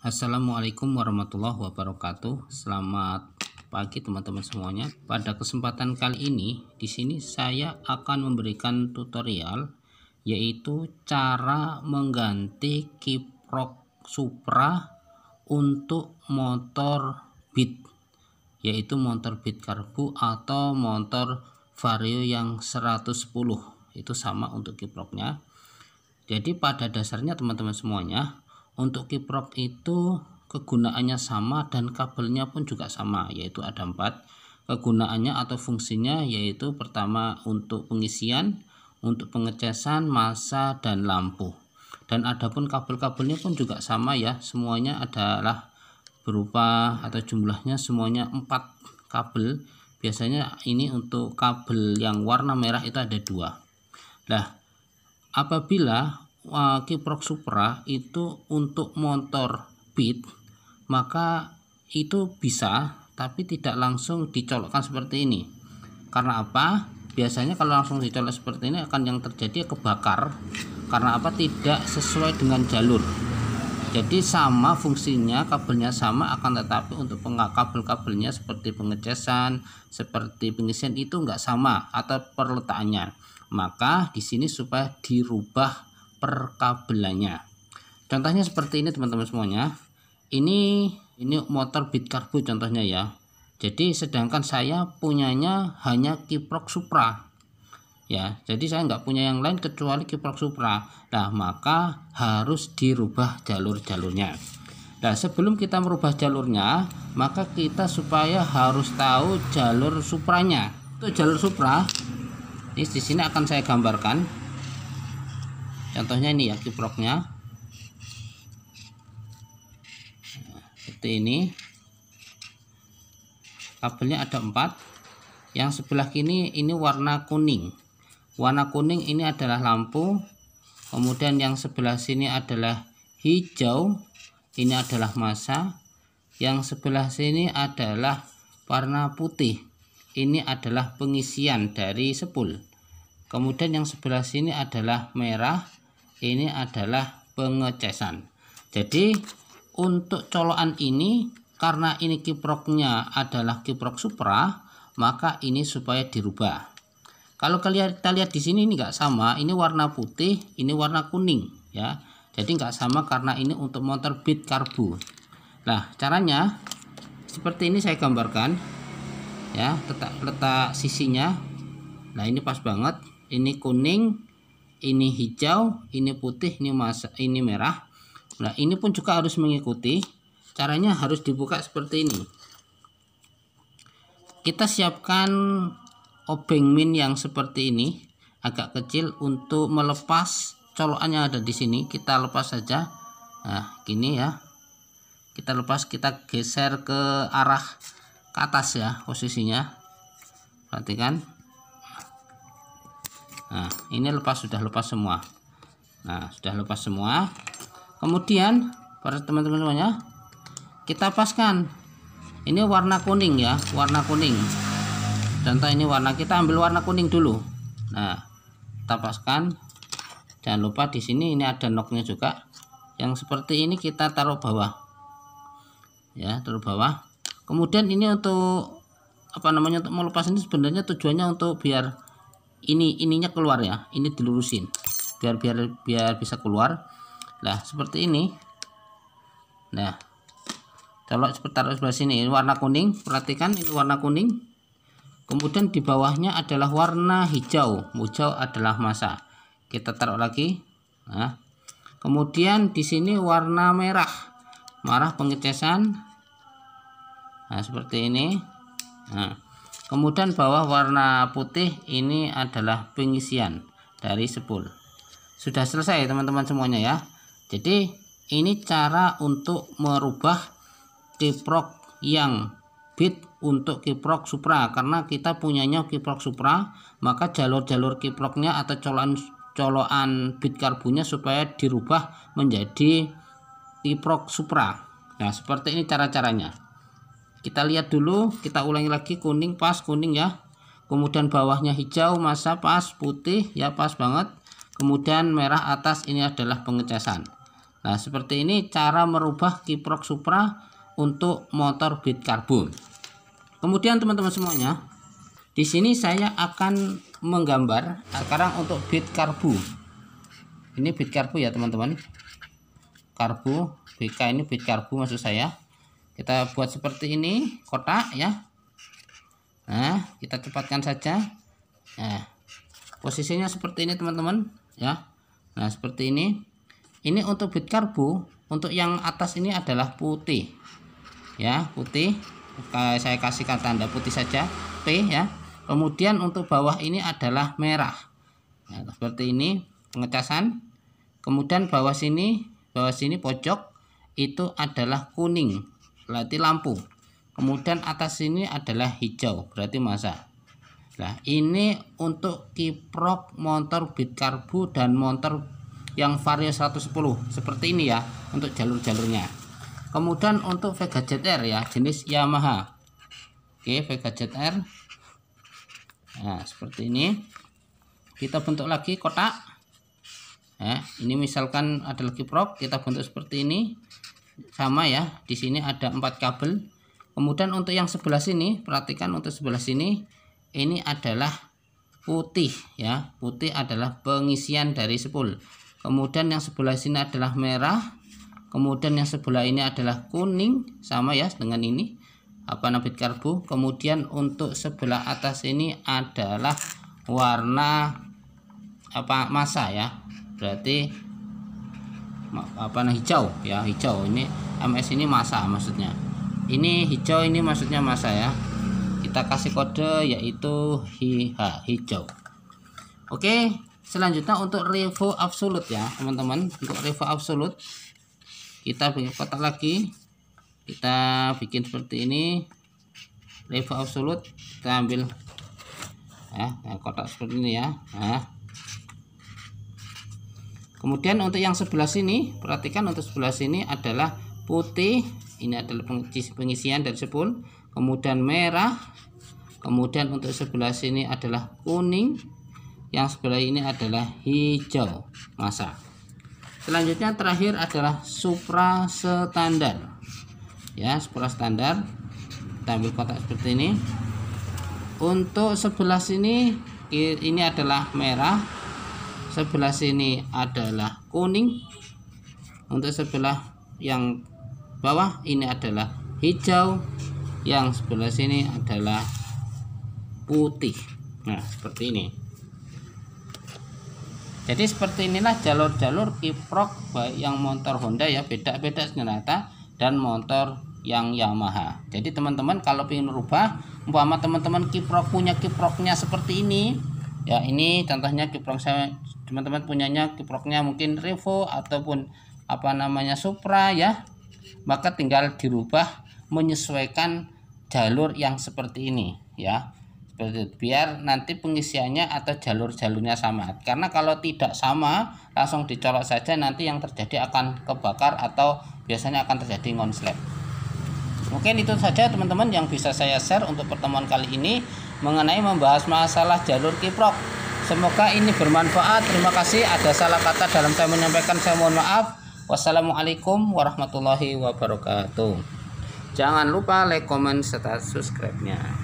Assalamualaikum warahmatullahi wabarakatuh. Selamat pagi teman-teman semuanya. Pada kesempatan kali ini, di sini saya akan memberikan tutorial yaitu cara mengganti kiprok Supra untuk motor Beat yaitu motor Beat karbu atau motor Vario yang 110. Itu sama untuk kiproknya. Jadi pada dasarnya teman-teman semuanya untuk kiprok itu kegunaannya sama dan kabelnya pun juga sama yaitu ada empat kegunaannya atau fungsinya yaitu pertama untuk pengisian untuk pengecasan masa dan lampu dan adapun kabel-kabelnya pun juga sama ya semuanya adalah berupa atau jumlahnya semuanya empat kabel biasanya ini untuk kabel yang warna merah itu ada dua nah apabila uh, eh, kiprok Supra itu untuk motor beat maka itu bisa tapi tidak langsung dicolokkan seperti ini karena apa biasanya kalau langsung dicolok seperti ini akan yang terjadi kebakar karena apa tidak sesuai dengan jalur jadi sama fungsinya kabelnya sama akan tetapi untuk kabel-kabelnya seperti pengecasan seperti pengisian itu enggak sama atau perletakannya maka di sini supaya dirubah perkabelannya contohnya seperti ini teman-teman semuanya ini ini motor bit karbu contohnya ya jadi sedangkan saya punyanya hanya kiprok supra ya jadi saya nggak punya yang lain kecuali kiprok supra nah maka harus dirubah jalur-jalurnya nah sebelum kita merubah jalurnya maka kita supaya harus tahu jalur supranya itu jalur supra ini di sini akan saya gambarkan contohnya ini ya kiproknya seperti ini kabelnya ada empat yang sebelah kini ini warna kuning warna kuning ini adalah lampu kemudian yang sebelah sini adalah hijau ini adalah masa yang sebelah sini adalah warna putih ini adalah pengisian dari sepul kemudian yang sebelah sini adalah merah ini adalah pengecasan jadi untuk colokan ini karena ini kiproknya adalah kiprok supra maka ini supaya dirubah kalau kalian kita lihat di sini ini nggak sama ini warna putih ini warna kuning ya jadi nggak sama karena ini untuk motor bit karbu nah caranya seperti ini saya gambarkan ya letak letak sisinya nah ini pas banget ini kuning ini hijau, ini putih, ini masa, ini merah. Nah, ini pun juga harus mengikuti. Caranya harus dibuka seperti ini. Kita siapkan obeng min yang seperti ini, agak kecil untuk melepas colokannya ada di sini. Kita lepas saja. Nah, gini ya. Kita lepas, kita geser ke arah ke atas ya posisinya. Perhatikan nah ini lepas sudah lepas semua nah sudah lepas semua kemudian para teman-teman semuanya kita paskan ini warna kuning ya warna kuning contoh ini warna kita ambil warna kuning dulu nah kita paskan jangan lupa di sini ini ada noknya juga yang seperti ini kita taruh bawah ya taruh bawah kemudian ini untuk apa namanya untuk melepas ini sebenarnya tujuannya untuk biar ini ininya keluar ya ini dilurusin biar biar biar bisa keluar nah seperti ini nah kalau taruh sebelah sini ini warna kuning perhatikan ini warna kuning kemudian di bawahnya adalah warna hijau hijau adalah masa kita taruh lagi nah kemudian di sini warna merah marah pengecasan nah seperti ini nah Kemudian bawah warna putih ini adalah pengisian dari spool. Sudah selesai teman-teman semuanya ya. Jadi ini cara untuk merubah kiprok yang bit untuk kiprok supra karena kita punyanya kiprok supra maka jalur-jalur kiproknya atau colokan colokan bit karbunya supaya dirubah menjadi kiprok supra nah seperti ini cara-caranya kita lihat dulu kita ulangi lagi kuning pas kuning ya kemudian bawahnya hijau masa pas putih ya pas banget kemudian merah atas ini adalah pengecasan nah seperti ini cara merubah kiprok supra untuk motor bit karbon kemudian teman-teman semuanya di sini saya akan menggambar sekarang untuk bit karbu ini bit karbu ya teman-teman karbu BK ini bit karbu maksud saya kita buat seperti ini kotak ya nah kita cepatkan saja nah posisinya seperti ini teman-teman ya nah seperti ini ini untuk bit karbu untuk yang atas ini adalah putih ya putih saya kasihkan tanda putih saja P ya kemudian untuk bawah ini adalah merah nah, seperti ini pengecasan kemudian bawah sini bawah sini pojok itu adalah kuning berarti lampu kemudian atas ini adalah hijau berarti masa nah ini untuk kiprok motor bit karbu dan motor yang vario 110 seperti ini ya untuk jalur-jalurnya kemudian untuk Vega ZR ya jenis Yamaha oke Vega ZR nah seperti ini kita bentuk lagi kotak Nah, ini misalkan ada lagi kiprok, kita bentuk seperti ini sama ya di sini ada empat kabel kemudian untuk yang sebelah sini perhatikan untuk sebelah sini ini adalah putih ya putih adalah pengisian dari spool kemudian yang sebelah sini adalah merah kemudian yang sebelah ini adalah kuning sama ya dengan ini apa nabit karbu kemudian untuk sebelah atas ini adalah warna apa masa ya berarti apa nah hijau ya hijau ini MS ini masa maksudnya ini hijau ini maksudnya masa ya kita kasih kode yaitu hi, ha, hijau oke selanjutnya untuk revo absolut ya teman-teman untuk revo absolut kita bikin kotak lagi kita bikin seperti ini revo absolut kita ambil ya nah, kotak seperti ini ya nah kemudian untuk yang sebelah sini perhatikan untuk sebelah sini adalah putih ini adalah pengisian dari sepul, kemudian merah kemudian untuk sebelah sini adalah kuning yang sebelah ini adalah hijau masa selanjutnya terakhir adalah supra standar ya supra standar kita ambil kotak seperti ini untuk sebelah sini ini adalah merah sebelah sini adalah kuning untuk sebelah yang bawah ini adalah hijau yang sebelah sini adalah putih nah seperti ini jadi seperti inilah jalur-jalur kiprok baik yang motor Honda ya beda-beda ternyata dan motor yang Yamaha jadi teman-teman kalau ingin merubah umpama teman-teman kiprok punya kiproknya seperti ini ya ini contohnya kiprok saya teman-teman punyanya kiproknya mungkin Revo ataupun apa namanya Supra ya maka tinggal dirubah menyesuaikan jalur yang seperti ini ya seperti itu. biar nanti pengisiannya atau jalur-jalurnya sama karena kalau tidak sama langsung dicolok saja nanti yang terjadi akan kebakar atau biasanya akan terjadi ngonslet mungkin itu saja teman-teman yang bisa saya share untuk pertemuan kali ini mengenai membahas masalah jalur kiprok Semoga ini bermanfaat. Terima kasih. Ada salah kata dalam saya menyampaikan. Saya mohon maaf. Wassalamualaikum warahmatullahi wabarakatuh. Jangan lupa like, comment, serta subscribe-nya.